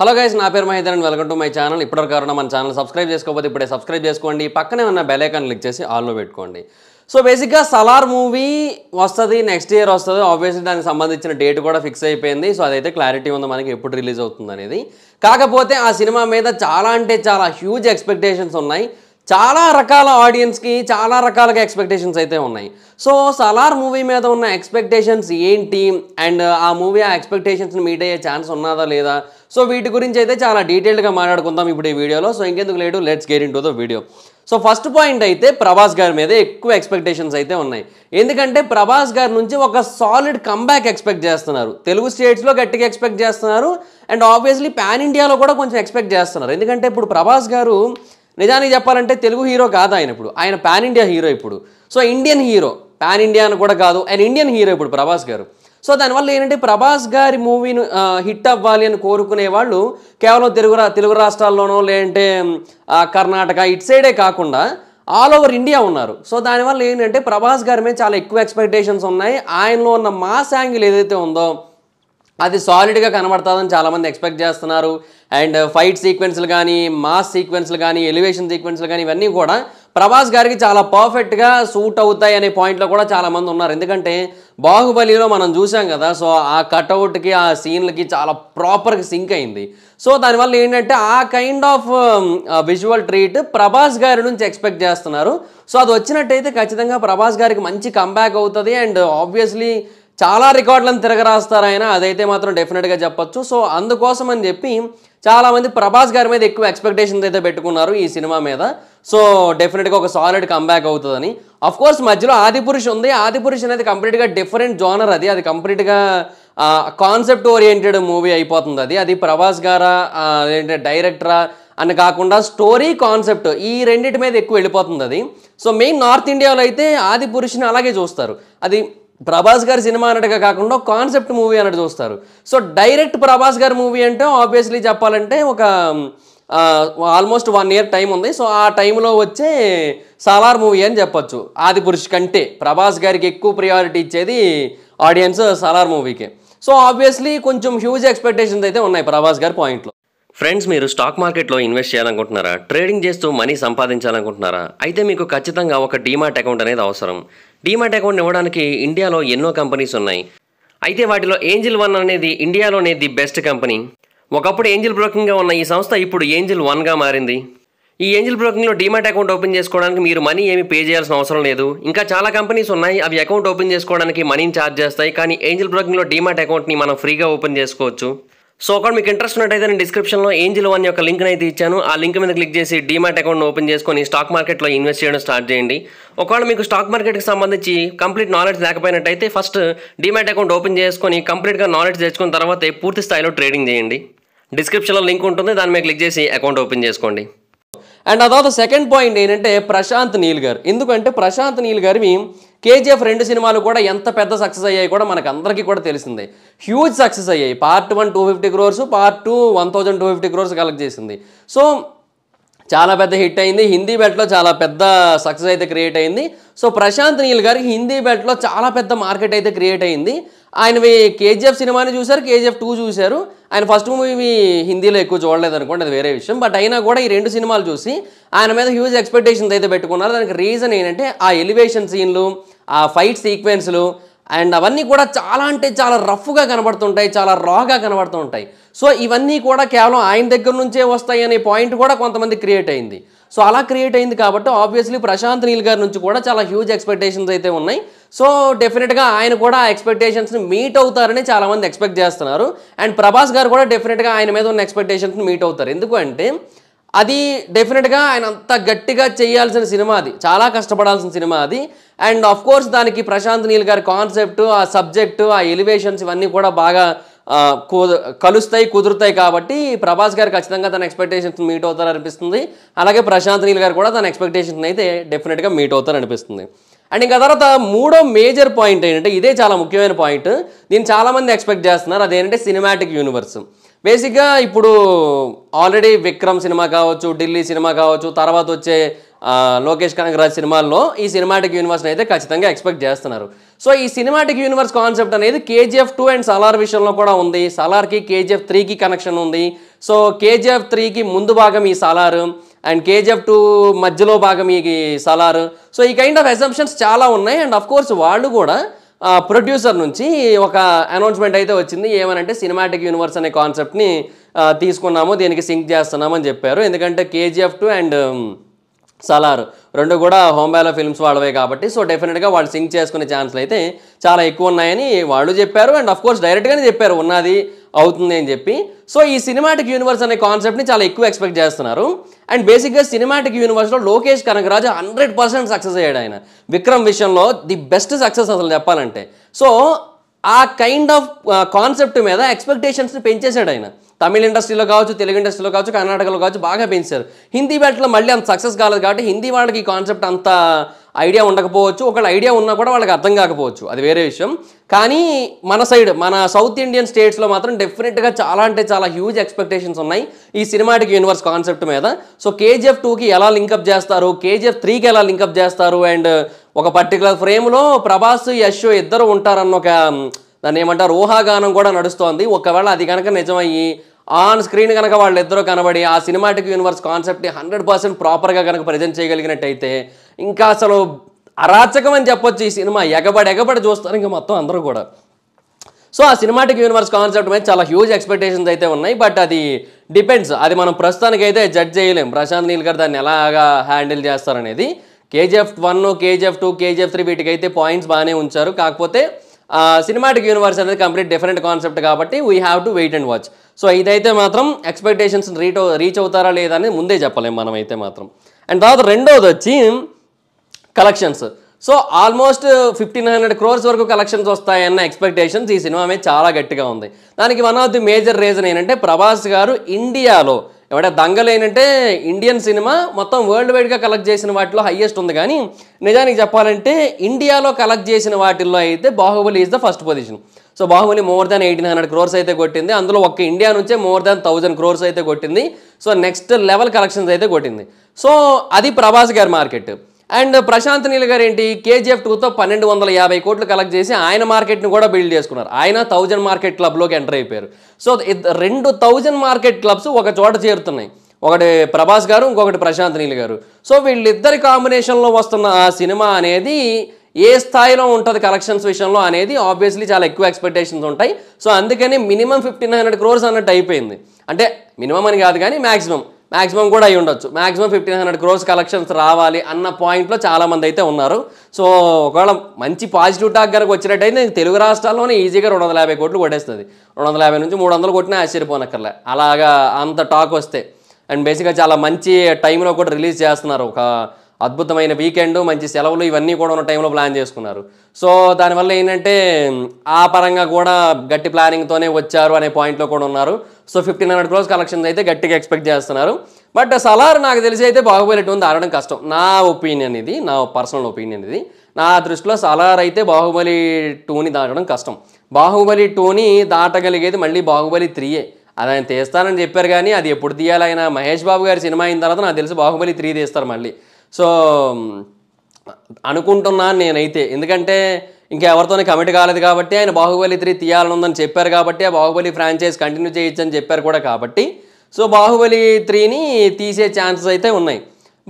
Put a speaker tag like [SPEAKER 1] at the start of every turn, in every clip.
[SPEAKER 1] hello guys నా పేరు Mahender and welcome to my channel ఇప్పటివరకు కారణం మన ఛానల్ సబ్స్క్రైబ్ చేసుకోకపోతే ఇప్పుడే సబ్స్క్రైబ్ చేసుకోండి పక్కనే ఉన్న బెలైకాన్ క్లిక్ చేసి ఆల్లో పెట్టుకోండి సో బేసిక్గా సలార్ మూవీ వస్తుంది నెక్స్ట్ ఇయర్ వస్తుంది ఆబ్వియస్లీ దానికి సంబంధించిన డేట్ కూడా ఫిక్స్ అయిపోయింది సో అదైతే క్లారిటీ ఉంది మనకి ఎప్పుడు రిలీజ్ అవుతుంది అనేది కాకపోతే ఆ సినిమా మీద చాలా అంటే చాలా హ్యూజ్ ఎక్స్పెక్టేషన్స్ ఉన్నాయి చాలా రకాల ఆడియన్స్కి చాలా రకాలుగా ఎక్స్పెక్టేషన్స్ అయితే ఉన్నాయి సో సలార్ మూవీ మీద ఉన్న ఎక్స్పెక్టేషన్స్ ఏంటి అండ్ ఆ మూవీ ఆ ఎక్స్పెక్టేషన్స్ని మీట్ అయ్యే ఛాన్స్ ఉన్నదా లేదా సో వీటి గురించి అయితే చాలా డీటెయిల్డ్గా మాట్లాడుకుందాం ఇప్పుడు ఈ వీడియోలో సో ఇంకెందుకు లేడు let's get into the video so first point అయితే ప్రభాస్ గారి మీద ఎక్కువ ఎక్స్పెక్టేషన్స్ అయితే ఉన్నాయి ఎందుకంటే ప్రభాస్ గారి నుంచి ఒక సాలిడ్ కంబ్యాక్ ఎక్స్పెక్ట్ చేస్తున్నారు తెలుగు స్టేట్స్లో గట్టిగా ఎక్స్పెక్ట్ చేస్తున్నారు అండ్ ఆబ్వియస్లీ పాన్ ఇండియాలో కూడా కొంచెం ఎక్స్పెక్ట్ చేస్తున్నారు ఎందుకంటే ఇప్పుడు ప్రభాస్ గారు నిజానికి చెప్పాలంటే తెలుగు హీరో కాదు ఆయన ఇప్పుడు ఆయన పాన్ ఇండియా హీరో ఇప్పుడు so Indian hero pan India అని కూడా కాదు ఆయన ఇండియన్ హీరో ఇప్పుడు ప్రభాస్ గారు సో దానివల్ల ఏంటంటే ప్రభాస్ గారి మూవీని హిట్ అవ్వాలి అని కోరుకునే వాళ్ళు కేవలం తెలుగు తెలుగు రాష్ట్రాల్లోనో లేదంటే కర్ణాటక ఇట్ సైడే కాకుండా ఆల్ ఓవర్ ఇండియా ఉన్నారు సో దానివల్ల ఏంటంటే ప్రభాస్ గారి మీద చాలా ఎక్కువ ఎక్స్పెక్టేషన్స్ ఉన్నాయి ఆయనలో ఉన్న మాస్ యాంగిల్ ఏదైతే ఉందో అది సాలిడ్గా కనబడుతుందని చాలామంది ఎక్స్పెక్ట్ చేస్తున్నారు అండ్ ఫైట్ సీక్వెన్స్లు కానీ మాస్ సీక్వెన్స్లు కానీ ఎలివేషన్ సీక్వెన్స్లు కానీ ఇవన్నీ కూడా ప్రభాస్ గారికి చాలా పర్ఫెక్ట్గా సూట్ అవుతాయి అనే పాయింట్లో కూడా చాలామంది ఉన్నారు ఎందుకంటే బాహుబలిలో మనం చూసాం కదా సో ఆ కటౌట్కి ఆ సీన్లకి చాలా ప్రాపర్గా సింక్ అయింది సో దానివల్ల ఏంటంటే ఆ kind of visual treat Prabhas గారి నుంచి ఎక్స్పెక్ట్ చేస్తున్నారు సో అది వచ్చినట్టయితే ఖచ్చితంగా ప్రభాస్ గారికి మంచి కంబ్యాక్ అవుతుంది అండ్ ఆబ్వియస్లీ చాలా రికార్డులను తిరగరాస్తారు ఆయన అదైతే మాత్రం డెఫినెట్గా చెప్పొచ్చు సో అందుకోసం అని చెప్పి చాలామంది ప్రభాస్ గారి మీద ఎక్కువ ఎక్స్పెక్టేషన్స్ అయితే పెట్టుకున్నారు ఈ సినిమా మీద సో డెఫినెట్గా ఒక సాలిడ్ కంబ్యాక్ అవుతుందని అఫ్ కోర్స్ మధ్యలో ఆదిపురుష్ ఉంది ఆదిపురుష్ అనేది కంప్లీట్గా డిఫరెంట్ జోనర్ అది అది కంప్లీట్గా కాన్సెప్ట్ ఓరియంటెడ్ మూవీ అయిపోతుంది అది అది ప్రభాస్ గారా అదేంటే డైరెక్టరా అని కాకుండా స్టోరీ కాన్సెప్ట్ ఈ రెండింటి మీద ఎక్కువ వెళ్ళిపోతుంది అది సో మెయిన్ నార్త్ ఇండియాలో అయితే ఆది పురుషుని అలాగే చూస్తారు అది ప్రభాస్ గారి సినిమా అన్నట్టుగా కాకుండా కాన్సెప్ట్ మూవీ అన్నట్టు చూస్తారు సో డైరెక్ట్ ప్రభాస్ గారి మూవీ అంటే ఆబ్వియస్లీ చెప్పాలంటే ఒక ఆల్మోస్ట్ వన్ ఇయర్ టైం ఉంది సో ఆ టైంలో వచ్చే సాలార్ మూవీ అని చెప్పొచ్చు ఆది పురుష్ కంటే ప్రభాస్ గారికి ఎక్కువ ప్రియారిటీ ఇచ్చేది ఆడియన్స్ సాలార్ మూవీకి సో ఆబ్వియస్లీ కొంచెం హ్యూజ్ ఎక్స్పెక్టేషన్స్ అయితే ఉన్నాయి ప్రభాస్ గారి పాయింట్లో ఫ్రెండ్స్ మీరు స్టాక్ మార్కెట్లో ఇన్వెస్ట్ చేయాలనుకుంటున్నారా ట్రేడింగ్ చేస్తూ మనీ సంపాదించాలనుకుంటున్నారా అయితే మీకు ఖచ్చితంగా ఒక డీమార్ట్ అకౌంట్ అనేది అవసరం డీమార్ట్ అకౌంట్ ఇవ్వడానికి ఇండియాలో ఎన్నో కంపెనీస్ ఉన్నాయి అయితే వాటిలో ఏంజిల్ వన్ అనేది ఇండియాలోనే ది బెస్ట్ కంపెనీ ఒకప్పుడు ఏంజిల్ బ్రోకింగ్గా ఉన్న ఈ సంస్థ ఇప్పుడు ఏంజిల్ వన్గా మారింది ఈ ఏంజిల్ బ్రోకింగ్లో డీమాట్ అకౌంట్ ఓపెన్ చేసుకోవడానికి మీరు మనీ ఏమి పే చేయాల్సిన అవసరం లేదు ఇంకా చాలా కంపెనీస్ ఉన్నాయి అవి అకౌంట్ ఓపెన్ చేసుకోవడానికి మనీని ఛార్జ్ చేస్తాయి కానీ ఏంజిల్ బ్రోకింగ్లో డీమాట్ అకౌంట్ని మనం ఫ్రీగా ఓపెన్ చేసుకోవచ్చు సో ఒకటి మీకు ఇంట్రెస్ట్ ఉన్నట్టయితే నేను డిస్క్రిప్షన్లో ఏంజిల్ వన్ యొక్క లింక్ని అయితే ఇచ్చాను ఆ లింక్ మీద క్లిక్ చేసి డీమాట్ అకౌంట్ని ఓపెన్ చేసుకొని స్టాక్ మార్కెట్లో ఇన్వెస్ట్ చేయడం స్టార్ట్ చేయండి ఒకవేళ మీకు స్టాక్ మార్కెట్కి సంబంధించి కంప్లీట్ నాలెడ్జ్ లేకపోయినట్టయితే ఫస్ట్ డీమాట్ అకౌంట్ ఓపెన్ చేసుకొని కంప్లీట్గా నాలెడ్జ్ తెచ్చుకున్న తర్వాత పూర్తి స్థాయిలో ట్రేడింగ్ చేయండి డిస్క్రిప్షన్లో లింక్ ఉంటుంది దాని మీద క్లిక్ చేసి అకౌంట్ ఓపెన్ చేసుకోండి అండ్ ఆ తర్వాత సెకండ్ పాయింట్ ఏంటంటే ప్రశాంత్ నీల్ గారు ఎందుకంటే ప్రశాంత్ నీల్ గారివి కేజీఎఫ్ రెండు సినిమాలు కూడా ఎంత పెద్ద సక్సెస్ అయ్యాయి కూడా మనకు అందరికీ కూడా తెలిసిందే హ్యూజ్ సక్సెస్ అయ్యాయి part one two fifty crores part two one thousand two fifty crores collect చేసింది సో చాలా పెద్ద హిట్ అయింది హిందీ బెట్లో చాలా పెద్ద సక్సెస్ అయితే క్రియేట్ అయింది సో ప్రశాంత్ నీల్ గారికి హిందీ బెల్ట్లో చాలా పెద్ద మార్కెట్ అయితే క్రియేట్ అయింది ఆయన కేజీఎఫ్ సినిమాని చూశారు కేజీఎఫ్ టూ చూశారు ఆయన ఫస్ట్ మూవీ హిందీలో ఎక్కువ చూడలేదు అనుకోండి అది వేరే విషయం బట్ అయినా కూడా ఈ రెండు సినిమాలు చూసి ఆయన మీద హ్యూజ్ ఎక్స్పెక్టేషన్స్ అయితే పెట్టుకున్నారు దానికి రీజన్ ఏంటంటే ఆ ఎలివేషన్ సీన్లు ఆ ఫైట్ సీక్వెన్స్లు అండ్ అవన్నీ కూడా చాలా అంటే చాలా రఫ్గా కనబడుతుంటాయి చాలా రాగా కనబడుతుంటాయి సో ఇవన్నీ కూడా కేవలం ఆయన దగ్గర నుంచే వస్తాయి అనే పాయింట్ కూడా కొంతమంది క్రియేట్ అయింది సో అలా క్రియేట్ అయింది కాబట్టి ఆబ్వియస్లీ ప్రశాంత్ నీల్ గారి నుంచి కూడా చాలా హ్యూజ్ ఎక్స్పెక్టేషన్స్ అయితే ఉన్నాయి సో డెఫినెట్గా ఆయన కూడా ఆ ఎక్స్పెక్టేషన్స్ని మీట్ అవుతారని చాలామంది ఎక్స్పెక్ట్ చేస్తున్నారు అండ్ ప్రభాస్ గారు కూడా డెఫినెట్గా ఆయన మీద ఉన్న ఎక్స్పెక్టేషన్స్ని మీట్ అవుతారు ఎందుకంటే అది డెఫినెట్గా ఆయన అంత గట్టిగా చేయాల్సిన సినిమా అది చాలా కష్టపడాల్సిన సినిమా అది అండ్ ఆఫ్ కోర్స్ దానికి ప్రశాంత్ నీల్ గారి కాన్సెప్ట్ ఆ సబ్జెక్టు ఆ ఎలివేషన్స్ ఇవన్నీ కూడా బాగా కలుస్తాయి కుదురుతాయి కాబట్టి ప్రభాస్ గారు ఖచ్చితంగా తన ఎక్స్పెక్టేషన్స్ మీట్ అవుతారు అనిపిస్తుంది అలాగే ప్రశాంత్ నీల్ గారు కూడా తన ఎక్స్పెక్టేషన్స్ అయితే డెఫినెట్గా మీట్ అవుతారు అనిపిస్తుంది అండ్ ఇంకా తర్వాత మూడో మేజర్ పాయింట్ ఏంటంటే ఇదే చాలా ముఖ్యమైన పాయింట్ దీన్ని చాలామంది ఎక్స్పెక్ట్ చేస్తున్నారు అదేంటంటే సినిమాటిక్ యూనివర్స్ బేసిక్గా ఇప్పుడు ఆల్రెడీ విక్రమ్ సినిమా కావచ్చు ఢిల్లీ సినిమా కావచ్చు తర్వాత వచ్చే లోకేష్ కనగరాజ్ సినిమాల్లో ఈ సినిమాటిక్ యూనివర్స్ని అయితే ఖచ్చితంగా ఎక్స్పెక్ట్ చేస్తున్నారు సో ఈ సినిమాటిక్ యూనివర్స్ కాన్సెప్ట్ అనేది కేజీఎఫ్ టూ అండ్ సలార్ విషయంలో కూడా ఉంది సలార్కి కేజీఎఫ్ త్రీకి కనెక్షన్ ఉంది సో కేజీఎఫ్ త్రీకి ముందు భాగం ఈ సలార్ అండ్ కేజీఎఫ్ టూ మధ్యలో భాగం ఈ సలార్ సో ఈ కైండ్ ఆఫ్ అసంప్షన్స్ చాలా ఉన్నాయి అండ్ అఫ్ కోర్స్ వాళ్ళు కూడా ప్రొడ్యూసర్ నుంచి ఒక అనౌన్స్మెంట్ అయితే వచ్చింది ఏమనంటే సినిమాటిక్ యూనివర్స్ అనే కాన్సెప్ట్ని తీసుకున్నాము దీనికి సింక్ చేస్తున్నామని చెప్పారు ఎందుకంటే కేజీఎఫ్ టూ అండ్ సలార్ రెండు కూడా హోంబాలో ఫిల్మ్స్ వాళ్ళవే కాబట్టి సో డెఫినెట్గా వాళ్ళు సింక్ చేసుకునే ఛాన్స్లు అయితే చాలా ఎక్కువ ఉన్నాయని వాళ్ళు చెప్పారు అండ్ అఫ్కోర్స్ డైరెక్ట్గానే చెప్పారు ఉన్నది అవుతుంది అని చెప్పి సో ఈ సినిమాటిక్ యూనివర్స్ అనే కాన్సెప్ట్ని చాలా ఎక్కువ ఎక్స్పెక్ట్ చేస్తున్నారు అండ్ బేసిక్గా సినిమాటిక్ యూనివర్స్లో Lokesh Kanagaraj hundred percent success అయ్యాడు ఆయన విక్రమ్ విషయంలో ది బెస్ట్ సక్సెస్ అసలు చెప్పాలంటే సో ఆ కైండ్ ఆఫ్ కాన్సెప్ట్ మీద ఎక్స్పెక్టేషన్స్ని పెంచేశాడు ఆయన తమిళ ఇండస్ట్రీలో కావచ్చు తెలుగు ఇండస్ట్రీలో కావచ్చు కర్ణాటకలో కావచ్చు బాగా పెంచారు హిందీ బ్యాట్లో మళ్ళీ అంత సక్సెస్ కాలేదు కాబట్టి హిందీ వాళ్ళకి ఈ కాన్సెప్ట్ అంత ఐడియా ఉండకపోవచ్చు ఒకళ్ళ ఐడియా ఉన్నా కూడా వాళ్ళకి అర్థం కాకపోవచ్చు అది వేరే విషయం కానీ మన సైడ్ మన సౌత్ ఇండియన్ స్టేట్స్లో మాత్రం డెఫినెట్గా చాలా అంటే చాలా హ్యూజ్ ఎక్స్పెక్టేషన్స్ ఉన్నాయి ఈ సినిమాటిక్ యూనివర్స్ కాన్సెప్ట్ మీద సో కేజీఎఫ్ టూకి ఎలా లింకప్ చేస్తారు కేజీఎఫ్ త్రీకి ఎలా లింకప్ చేస్తారు అండ్ ఒక పర్టికులర్ ఫ్రేమ్లో ప్రభాస్ యశ్ ఇద్దరు ఉంటారన్న ఒక దాన్ని ఏమంటారు ఊహాగానం కూడా నడుస్తోంది ఒకవేళ అది కనుక నిజమయ్యి ఆన్ స్క్రీన్ కనుక వాళ్ళిద్దరూ కనబడి ఆ సినిమాటిక్ యూనివర్స్ కాన్సెప్ట్ని హండ్రెడ్ పర్సెంట్ ప్రాపర్గా కనుక ప్రజెంట్ చేయగలిగినట్టయితే ఇంకా అసలు అరాచకం అని చెప్పొచ్చు ఈ సినిమా ఎగబడి ఎగబడి చూస్తారు ఇంకా మొత్తం అందరూ కూడా సో ఆ సినిమాటిక్ యూనివర్స్ కాన్సెప్ట్ మీద చాలా హ్యూజ్ ఎక్స్పెక్టేషన్స్ అయితే ఉన్నాయి బట్ అది డిపెండ్స్ అది మనం ప్రస్తుతానికైతే జడ్జ్ చేయలేం ప్రశాంత్ నీల్ గారు దాన్ని ఎలాగా హ్యాండిల్ చేస్తారనేది KGF one KGF two KGF three వీటికి అయితే పాయింట్స్ బాగానే ఉంచారు కాకపోతే సినిమాటిక్ యూనివర్స్ అనేది కంప్లీట్ డిఫరెంట్ కాన్సెప్ట్ కాబట్టి we have to wait and watch so ఇదైతే మాత్రం ఎక్స్పెక్టేషన్స్ రీట్ రీచ్ అవుతారా లేదా అనేది ముందే చెప్పలేము మనం అయితే మాత్రం అండ్ తర్వాత రెండోది వచ్చి collections so almost fifteen hundred crores వరకు కలెక్షన్స్ వస్తాయన్న ఎక్స్పెక్టేషన్స్ ఈ సినిమా మీద చాలా గట్టిగా ఉంది దానికి one of the major reason ఏంటంటే ప్రభాస్ గారు ఇండియాలో ఎవడ దంగలు ఏంటంటే ఇండియన్ సినిమా మొత్తం వరల్డ్ వైడ్గా కలెక్ట్ చేసిన వాటిలో హయ్యెస్ట్ ఉంది కానీ నిజానికి చెప్పాలంటే ఇండియాలో కలెక్ట్ చేసిన వాటిల్లో అయితే Baahubali is the first position so Baahubali more than eighteen hundred crores అయితే కొట్టింది అందులో ఒక్క ఇండియా నుంచే మోర్ దాన్ థౌజండ్ క్రోర్స్ అయితే కొట్టింది సో నెక్స్ట్ లెవెల్ కలెక్షన్స్ అయితే కొట్టింది సో అది ప్రభాస్ గారి మార్కెట్ అండ్ ప్రశాంత్ నీల్ గారు ఏంటి కేజీఎఫ్ టూతో పన్నెండు వందల యాభై కోట్లు కలెక్ట్ చేసి ఆయన మార్కెట్ని కూడా బిల్డ్ చేసుకున్నారు ఆయన థౌజండ్ మార్కెట్ క్లబ్లోకి ఎంటర్ అయిపోయారు సో రెండు థౌజండ్ మార్కెట్ క్లబ్స్ ఒక చోట చేరుతున్నాయి ఒకటి ప్రభాస్ గారు ఇంకొకటి ప్రశాంత్ నీల్ గారు సో వీళ్ళిద్దరి కాంబినేషన్లో వస్తున్న ఆ సినిమా అనేది ఏ స్థాయిలో ఉంటుంది కలెక్షన్స్ విషయంలో అనేది ఆబ్వియస్లీ చాలా ఎక్కువ ఎక్స్పెక్టేషన్స్ ఉంటాయి సో అందుకని మినిమం ఫిఫ్టీన్ హండ్రెడ్ క్రోర్స్ అన్నట్టు అయిపోయింది అంటే మినిమం అని కాదు కానీ మ్యాక్సిమం మాక్సిమం కూడా అయి ఉండొచ్చు maximum fifteen hundred crores collections రావాలి అన్న పాయింట్లో చాలామంది అయితే ఉన్నారు సో ఒకవేళ మంచి పాజిటివ్ టాక్ కనుక వచ్చినట్టయితే తెలుగు రాష్ట్రాల్లోనే ఈజీగా రెండు వందల యాభై కోట్లు కొట్టేస్తుంది రెండు వందల యాభై నుంచి మూడు వందలు కొట్టినా ఆశ్చర్యపోనక్కర్లే అలాగా అంత టాక్ వస్తే అండ్ బేసిక్గా చాలా మంచి టైంలో కూడా రిలీజ్ చేస్తున్నారు ఒక అద్భుతమైన వీకెండ్ మంచి సెలవులు ఇవన్నీ కూడా ఉన్న టైంలో ప్లాన్ చేసుకున్నారు సో దానివల్ల ఏంటంటే ఆ పరంగా కూడా గట్టి ప్లానింగ్తోనే వచ్చారు అనే పాయింట్లో కూడా ఉన్నారు so fifteen hundred crores collections అయితే గట్టిగా ఎక్స్పెక్ట్ చేస్తున్నారు బట్ సలార్ నాకు తెలిసి అయితే బాహుబలి టూ ఆడడం కష్టం నా ఒపీనియన్ ఇది నా పర్సనల్ ఒపీనియన్ ఇది నా దృష్టిలో సలార్ అయితే బాహుబలి టూని దాటడం కష్టం బాహుబలి టూని దాటగలిగేది మళ్ళీ బాహుబలి త్రీయే అది ఆయన తీస్తానని చెప్పారు కానీ అది ఎప్పుడు తీయాలైనా మహేష్ బాబు గారి సినిమా అయిన తర్వాత నాకు తెలిసి బాహుబలి త్రీ తీస్తారు మళ్ళీ సో అనుకుంటున్నాను నేనైతే ఎందుకంటే ఇంకా కమిట్ కాలేదు కాబట్టి ఆయన బాహుబలి త్రీ తీయాలనుందని చెప్పారు కాబట్టి ఆ బాహుబలి ఫ్రాంచైజ్ కంటిన్యూ చేయొచ్చని చెప్పారు కూడా కాబట్టి సో బాహుబలి త్రీని తీసే ఛాన్సెస్ అయితే ఉన్నాయి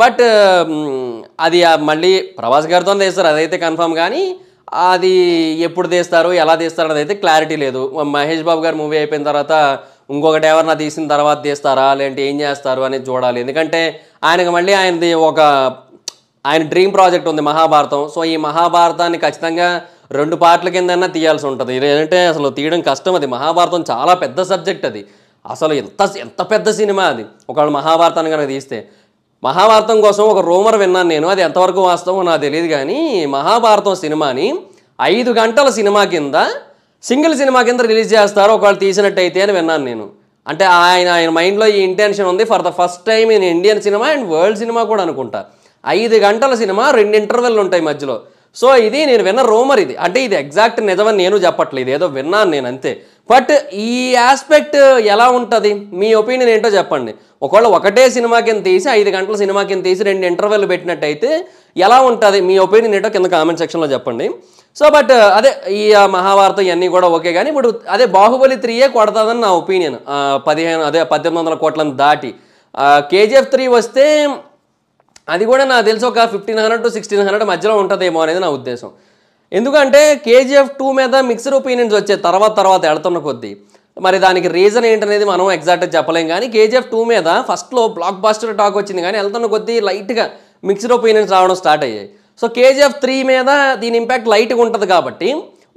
[SPEAKER 1] బట్ అది మళ్ళీ ప్రభాస్ గారితో తీస్తారు అదైతే కన్ఫామ్ కానీ అది ఎప్పుడు తీస్తారు ఎలా తీస్తారు అదైతే అయితే క్లారిటీ లేదు మహేష్ బాబు గారు మూవీ అయిపోయిన తర్వాత ఇంకొకటి ఎవరన్నా తీసిన తర్వాత తీస్తారా లేదంటే ఏం చేస్తారు అనేది చూడాలి ఎందుకంటే ఆయనకు మళ్ళీ ఆయనది ఒక ఆయన డ్రీమ్ ప్రాజెక్ట్ ఉంది మహాభారతం సో ఈ మహాభారతాన్ని ఖచ్చితంగా రెండు పార్ట్ల కిందన్నా తీయాల్సి ఉంటుంది ఏంటంటే అసలు తీయడం కష్టం అది మహాభారతం చాలా పెద్ద సబ్జెక్ట్ అది అసలు ఎంత ఎంత పెద్ద సినిమా అది ఒకవేళ మహాభారతాన్ని కనుక తీస్తే మహాభారతం కోసం ఒక రూమర్ విన్నాను నేను అది ఎంతవరకు వాస్తవం నాకు తెలియదు కానీ మహాభారతం సినిమాని ఐదు గంటల సినిమా కింద సింగిల్ సినిమా కింద రిలీజ్ చేస్తారు ఒకవేళ తీసినట్టయితే అని విన్నాను నేను అంటే ఆయన ఆయన మైండ్లో ఈ ఇంటెన్షన్ ఉంది for the first time in Indian cinema and world cinema కూడా అనుకుంటా ఐదు గంటల సినిమా రెండు ఇంటర్వెల్ ఉంటాయి మధ్యలో సో ఇది నేను విన్న రోమర్ ఇది అంటే ఇది ఎగ్జాక్ట్ నిజమని నేను చెప్పట్లేదు ఏదో విన్నాను నేను అంతే బట్ ఈ ఆస్పెక్ట్ ఎలా ఉంటుంది మీ ఒపీనియన్ ఏంటో చెప్పండి ఒకవేళ ఒకటే సినిమా కింద తీసి ఐదు గంటల సినిమా కింద తీసి రెండు ఇంటర్వెల్ పెట్టినట్టయితే ఎలా ఉంటుంది మీ ఒపీనియన్ ఏంటో కింద కామెంట్ సెక్షన్లో చెప్పండి సో బట్ అదే ఈ మహాభారతం ఇవన్నీ కూడా ఓకే కానీ ఇప్పుడు అదే బాహుబలి త్రీయే కొడతాదని నా ఒపీనియన్ పదిహేను అదే పద్దెనిమిది వందల కోట్లను దాటి కేజీఎఫ్ త్రీ వస్తే అది కూడా నాకు తెలిసి ఒక fifteen hundred to sixteen hundred మధ్యలో ఉంటుందేమో అనేది నా ఉద్దేశం ఎందుకంటే కేజీఎఫ్ టూ మీద మిక్సర్ ఒపీనియన్స్ వచ్చే తర్వాత తర్వాత వెళ్తున్న కొద్దీ మరి దానికి రీజన్ ఏంటనేది మనం ఎగ్జాక్ట్గా చెప్పలేం కానీ కేజీఎఫ్ టూ మీద ఫస్ట్లో బ్లాక్ బాస్టర్ టాక్ వచ్చింది కానీ వెళ్తున్న కొద్దీ లైట్గా మిక్స్డ్ ఒపీనియన్స్ రావడం స్టార్ట్ అయ్యాయి సో కేజీఎఫ్ త్రీ మీద దీని ఇంపాక్ట్ లైట్గా ఉంటుంది కాబట్టి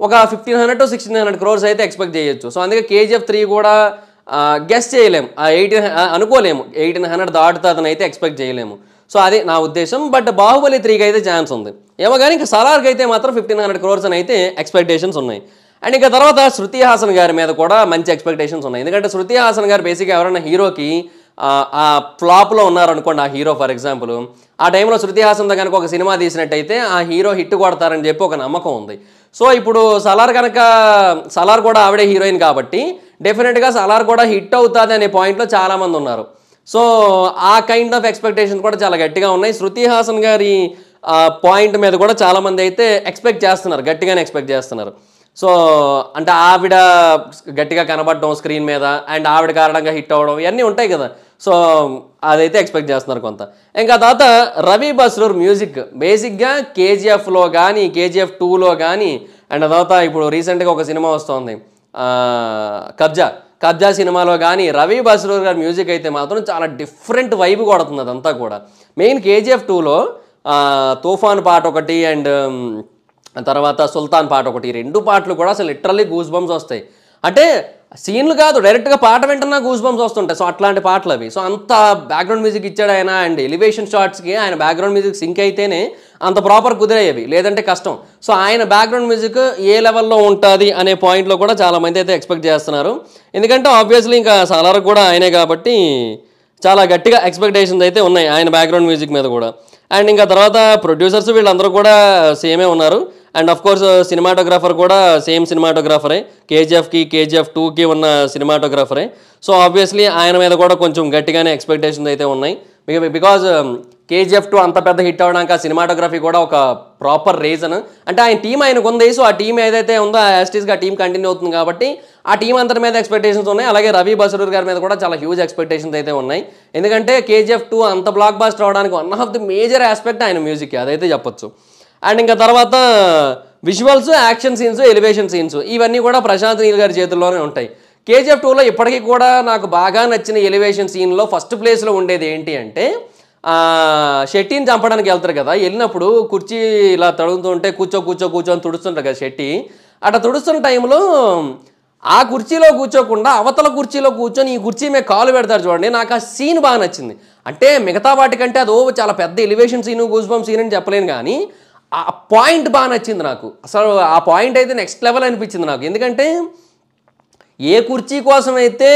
[SPEAKER 1] ఒక fifteen hundred to sixteen hundred crores అయితే ఎక్స్పెక్ట్ చేయొచ్చు సో అందుకే కేజీఎఫ్ త్రీ కూడా గెస్ట్ చేయలేము ఎయిటీన్ అనుకోలేము ఎయిటీన్ హండ్రెడ్ దాటుతుందని అయితే ఎక్స్పెక్ట్ చేయలేము సో అదే నా ఉద్దేశం బట్ బాహుబలి త్రీకి అయితే ఛాన్స్ ఉంది ఏమో కానీ ఇంకా సలార్కి అయితే మాత్రం ఫిఫ్టీన్ హండ్రెడ్ క్రోర్స్ అని అయితే ఎక్స్పెక్టేషన్స్ ఉన్నాయి అండ్ ఇంకా తర్వాత శృతి హాసన్ గారి మీద కూడా మంచి ఎక్స్పెక్టేషన్స్ ఉన్నాయి ఎందుకంటే శృతి హాసన్ గారు బేసిక్గా ఎవరైనా హీరోకి ఆ ఫ్లాప్లో ఉన్నారనుకోండి ఆ హీరో ఫర్ ఎగ్జాంపుల్ ఆ టైంలో శృతి హాసన్తో కనుక ఒక సినిమా తీసినట్టయితే ఆ హీరో హిట్ కొడతారని చెప్పి ఒక నమ్మకం ఉంది సో ఇప్పుడు సలార్ కనుక సలార్ కూడా ఆవిడే హీరోయిన్ కాబట్టి డెఫినెట్గా సలార్ కూడా హిట్ అవుతుంది అనే పాయింట్లో చాలామంది ఉన్నారు సో ఆ కైండ్ ఆఫ్ ఎక్స్పెక్టేషన్ కూడా చాలా గట్టిగా ఉన్నాయి శృతి హాసన్ గారి పాయింట్ మీద కూడా చాలామంది అయితే ఎక్స్పెక్ట్ చేస్తున్నారు గట్టిగానే ఎక్స్పెక్ట్ చేస్తున్నారు సో అంటే ఆవిడ గట్టిగా కనబడడం స్క్రీన్ మీద అండ్ ఆవిడ కారణంగా హిట్ అవ్వడం ఇవన్నీ ఉంటాయి కదా సో అదైతే ఎక్స్పెక్ట్ చేస్తున్నారు కొంత ఇంకా తర్వాత రవి బస్రూర్ మ్యూజిక్ బేసిక్గా కేజీఎఫ్లో కానీ కేజీఎఫ్ టూలో కానీ అండ్ తర్వాత ఇప్పుడు రీసెంట్గా ఒక సినిమా వస్తుంది కబ్జా కబ్జా సినిమాలో కానీ రవి బసరూర్ గారి మ్యూజిక్ అయితే మాత్రం చాలా డిఫరెంట్ వైబు కొడుతుంది అదంతా కూడా మెయిన్ కేజీఎఫ్ టూలో తూఫాన్ పాట ఒకటి అండ్ తర్వాత సుల్తాన్ పాట ఒకటి రెండు పాటలు కూడా అసలు లిటరల్లీ గూస్ బంప్స్ వస్తాయి అంటే సీన్లు కాదు డైరెక్ట్గా పాట వింటున్నా గూస్ బంప్స్ వస్తుంటాయి సో అట్లాంటి పాటలు అవి సో అంత బ్యాక్గ్రౌండ్ మ్యూజిక్ ఇచ్చాడు ఆయన అండ్ ఎలివేషన్ షార్ట్స్కి ఆయన బ్యాక్గ్రౌండ్ మ్యూజిక్ సింక్ అయితేనే అంత ప్రాపర్ కుదిరేవి లేదంటే కష్టం సో ఆయన బ్యాక్గ్రౌండ్ మ్యూజిక్ ఏ లెవెల్లో ఉంటుంది అనే పాయింట్లో కూడా చాలామంది అయితే ఎక్స్పెక్ట్ చేస్తున్నారు ఎందుకంటే ఆబ్వియస్లీ ఇంకా సలార్ కూడా ఆయనే కాబట్టి చాలా గట్టిగా ఎక్స్పెక్టేషన్స్ అయితే ఉన్నాయి ఆయన బ్యాక్గ్రౌండ్ మ్యూజిక్ మీద కూడా అండ్ ఇంకా తర్వాత ప్రొడ్యూసర్స్ వీళ్ళందరూ కూడా సేమే ఉన్నారు అండ్ అఫ్ కోర్స్ సినిమాటోగ్రాఫర్ కూడా సేమ్ సినిమాటోగ్రాఫరే కేజీఎఫ్కి కేజీఎఫ్ టూకి ఉన్న సినిమాటోగ్రాఫరే సో ఆబ్వియస్లీ ఆయన మీద కూడా కొంచెం గట్టిగానే ఎక్స్పెక్టేషన్స్ అయితే ఉన్నాయి బికాజ్ కేజీఎఫ్ టూ అంత పెద్ద హిట్ అవడానికి ఆ సినిమాటోగ్రఫీ కూడా ఒక ప్రాపర్ రీజన్ అంటే ఆయన టీం ఆయనకు ఉంది సో ఆ టీం ఏదైతే ఉందో ఆ యాస్టీస్గా టీం కంటిన్యూ అవుతుంది కాబట్టి ఆ టీం అంతటి మీద ఎక్స్పెక్టేషన్స్ ఉన్నాయి అలాగే రవి బసరూర్ గారి మీద కూడా చాలా హ్యూజ్ ఎక్స్పెక్టేషన్స్ అయితే ఉన్నాయి ఎందుకంటే కేజీఎఫ్ టూ అంత బ్లాక్ బాస్ట్ అవడానికి one of the major aspect ఆయన మ్యూజిక్ అదైతే చెప్పొచ్చు అండ్ ఇంకా తర్వాత visuals action scenes elevation scenes ఇవన్నీ కూడా ప్రశాంత్ నీల్ గారి చేతుల్లోనే ఉంటాయి కేజీఎఫ్ టూలో ఇప్పటికీ కూడా నాకు బాగా నచ్చిన ఎలివేషన్ సీన్లో ఫస్ట్ ప్లేస్లో ఉండేది ఏంటి అంటే షెట్టిని చంపడానికి వెళ్తారు కదా వెళ్ళినప్పుడు కుర్చీ ఇలా తడుగుతుంటే కూర్చో కూర్చో కూర్చో అని తుడుస్తుంటారు కదా షెట్టి అట్లా తుడుస్తున్న టైంలో ఆ కుర్చీలో కూర్చోకుండా అవతల కుర్చీలో కూర్చొని ఈ కుర్చీ మీద కాలు పెడతారు చూడండి నాకు ఆ సీన్ బాగా నచ్చింది అంటే మిగతా వాటికంటే అది ఓ చాలా పెద్ద ఎలివేషన్ సీను గూజ్బం సీన్ అని చెప్పలేను కానీ ఆ పాయింట్ బాగా నచ్చింది నాకు అసలు ఆ పాయింట్ అయితే నెక్స్ట్ లెవెల్ అనిపించింది నాకు ఎందుకంటే ఏ కుర్చీ కోసం అయితే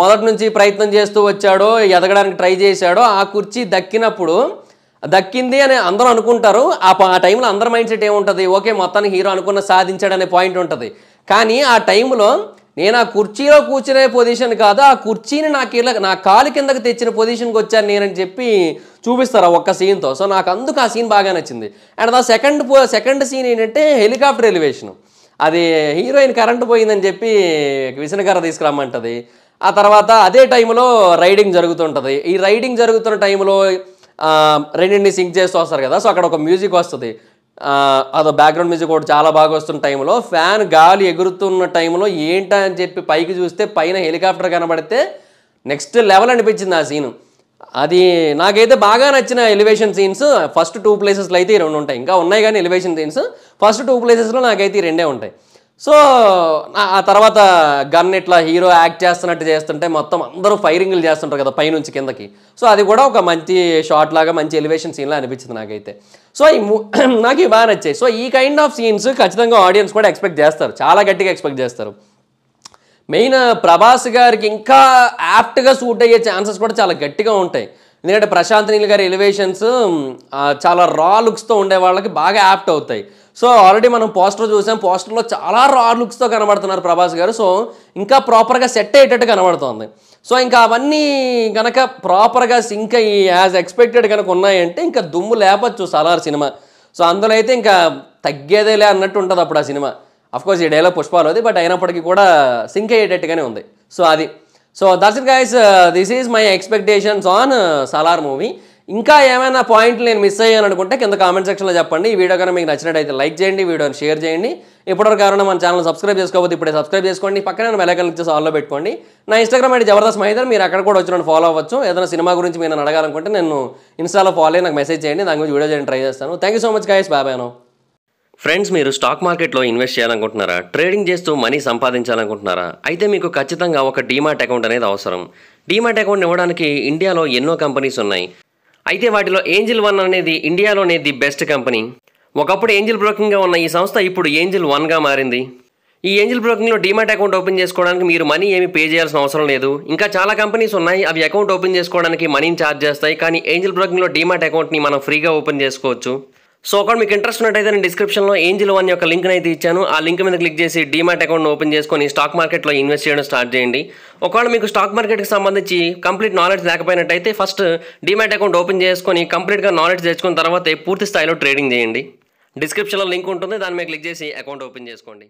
[SPEAKER 1] మొదటి నుంచి ప్రయత్నం చేస్తూ వచ్చాడో ఎదగడానికి ట్రై చేశాడో ఆ కుర్చీ దక్కినప్పుడు దక్కింది అని అందరూ అనుకుంటారు ఆ టైంలో అందరి మైండ్ సెట్ ఏముంటుంది ఓకే మొత్తానికి హీరో అనుకున్న సాధించాడనే పాయింట్ ఉంటుంది కానీ ఆ టైంలో నేను ఆ కుర్చీలో కూర్చునే పొజిషన్ కాదు ఆ కుర్చీని నా ఇలా నా కాలు కిందకి తెచ్చిన పొజిషన్కి వచ్చాను నేనని చెప్పి చూపిస్తారు ఒక్క సీన్తో సో నాకు అందుకు ఆ సీన్ బాగా నచ్చింది అండ్ ఆ సెకండ్ సెకండ్ సీన్ ఏంటంటే హెలికాప్టర్ ఎలివేషన్ అది హీరోయిన్ కరెంట్ పోయిందని చెప్పి విసనగర తీసుకురమ్మంటుంది ఆ తర్వాత అదే టైంలో రైడింగ్ జరుగుతుంటుంది ఈ రైడింగ్ జరుగుతున్న టైంలో రెండింటిని సింక్ చేస్తూ వస్తారు కదా సో అక్కడ ఒక మ్యూజిక్ వస్తుంది అదో బ్యాక్గ్రౌండ్ మ్యూజిక్ కూడా చాలా బాగా వస్తున్న టైంలో ఫ్యాన్ గాలి ఎగురుతున్న టైంలో ఏంటా అని చెప్పి పైకి చూస్తే పైన హెలికాప్టర్ కనబడితే నెక్స్ట్ లెవెల్ అనిపించింది ఆ సీను అది నాకైతే బాగా నచ్చిన ఎలివేషన్ సీన్స్ ఫస్ట్ టూ ప్లేసెస్లో అయితే ఈ రెండు ఉంటాయి ఇంకా ఉన్నాయి కానీ ఎలివేషన్ సీన్స్ ఫస్ట్ టూ ప్లేసెస్లో నాకైతే ఈ రెండే ఉంటాయి సో ఆ తర్వాత గన్ ఇట్లా హీరో యాక్ట్ చేస్తున్నట్టు చేస్తుంటే మొత్తం అందరూ ఫైరింగ్లు చేస్తుంటారు కదా పైనుంచి కిందకి సో అది కూడా ఒక మంచి షార్ట్ లాగా మంచి ఎలివేషన్ సీన్లా అనిపించింది నాకైతే సో ఈ నాకు ఇవి బాగా నచ్చాయి సో ఈ కైండ్ ఆఫ్ సీన్స్ ఖచ్చితంగా ఆడియన్స్ కూడా ఎక్స్పెక్ట్ చేస్తారు చాలా గట్టిగా ఎక్స్పెక్ట్ చేస్తారు మెయిన్ ప్రభాస్ గారికి ఇంకా యాప్ట్గా సూట్ అయ్యే ఛాన్సెస్ కూడా చాలా గట్టిగా ఉంటాయి ఎందుకంటే ప్రశాంత్ నీల్ గారి ఎలివేషన్స్ చాలా రా లుక్స్తో ఉండే వాళ్ళకి బాగా యాప్ట్ అవుతాయి సో ఆల్రెడీ మనం పోస్టర్ చూసాం పోస్టర్లో చాలా రా లుక్స్తో కనబడుతున్నారు ప్రభాస్ గారు సో ఇంకా ప్రాపర్గా సెట్ అయ్యేటట్టు కనబడుతోంది సో ఇంకా అవన్నీ కనుక ప్రాపర్గా సింక్ అయ్యి యాజ్ ఎక్స్పెక్టెడ్ కనుక ఉన్నాయంటే ఇంకా దుమ్ము లేపచ్చు సలార్ సినిమా సో అందులో అయితే ఇంకా తగ్గేదేలే అన్నట్టు ఉంటుంది అప్పుడు ఆ సినిమా అఫ్కోర్స్ ఈ డేలో పుష్పాలోది బట్ అయినప్పటికీ కూడా సింక్ అయ్యేటట్టుగానే ఉంది సో అది సో దర్శన్ guys this is my expectations on Salaar movie ఇంకా ఏమైనా పాయింట్లు నేను మిస్ అయ్యాను అనుకుంటే కింద కామెంట్ సెక్షన్లో చెప్పండి ఈ వీడియో కానీ మీకు నచ్చినట్టయితే లైక్ చేయండి వీడియోని షేర్ చేయండి ఇప్పటివరకు కారణం మన ఛానల్ సబ్స్క్రైబ్ చేసుకోవద్దు ఇప్పుడే సబ్స్క్రైబ్ చేసుకోండి పక్కన వెలకల్ ఇచ్చేసి ఆల్లో పెట్టుకోండి నా ఇన్స్టాగ్రామ్ అయితే జబర్దస్త్ మహిళ మీరు అక్కడ కూడా వచ్చిన ఫాలో అవ్వచ్చు ఏదైనా సినిమా గురించి మీరు అడగాలనుకుంటే నేను ఇన్స్టాలో ఫాలో అయ్యి నాకు మెసేజ్ చేయండి దాని గురించి వీడియో చేయడం ట్రై చేస్తాను thank you so much guys బాబాను ఫ్రెండ్స్ మీరు స్టాక్ మార్కెట్లో ఇన్వెస్ట్ చేయాలనుకుంటున్నారా ట్రేడింగ్ చేస్తూ మనీ సంపాదించాలనుకుంటున్నారా అయితే మీకు ఖచ్చితంగా ఒక డీమార్ట్ అకౌంట్ అనేది అవసరం డీమార్ట్ అకౌంట్ ఇవ్వడానికి ఇండియాలో ఎన్నో కంపెనీస్ ఉన్నాయి అయితే వాటిలో ఏంజిల్ వన్ అనేది ఇండియాలోనే ది బెస్ట్ కంపెనీ ఒకప్పుడు ఏంజిల్ బ్రోకింగ్గా ఉన్న ఈ సంస్థ ఇప్పుడు ఏంజిల్ వన్గా మారింది ఈ ఏంజిల్ బ్రోకింగ్లో డీమాట్ అకౌంట్ ఓపెన్ చేసుకోవడానికి మీరు మనీ ఏమి పే చేయాల్సిన అవసరం లేదు ఇంకా చాలా కంపెనీస్ ఉన్నాయి అవి అకౌంట్ ఓపెన్ చేసుకోవడానికి మనీని ఛార్జ్ చేస్తాయి కానీ ఏంజిల్ బ్రోకింగ్లో డీమాట్ అకౌంట్ని మనం ఫ్రీగా ఓపెన్ చేసుకోవచ్చు సో ఒకవేళ మీకు ఇంట్రెస్ట్ ఉన్నట్టయితే నేను డిస్క్రిప్షన్లో ఏంజిల్ వన్ యొక్క లింక్ అయితే ఇచ్చాను ఆ లింక్ మీద క్లిక్ చేసి డీమార్ట్ అకౌంట్ ఓపెన్ చేసుకొని స్టాక్ మార్కెట్లో ఇన్వెస్ట్ చేయడం స్టార్ట్ చేయండి ఒకవేళ మీకు స్టాక్ మార్కెట్కి సంబంధించి కంప్లీట్ నాలెడ్జ్ లేకపోయినట్టయితే ఫస్ట్ డీమార్ట్ అకౌంట్ ఓపెన్ చేసుకొని కంప్లీట్గా నాలెడ్జ్ తెచ్చుకున్న తర్వాత పూర్తి స్థాయిలో ట్రేడింగ్ చేయండి డిస్క్రిప్షన్లో లింక్ ఉంటుంది దాని మీద క్లిక్ చేసి అకౌంట్ ఓపెన్ చేసుకోండి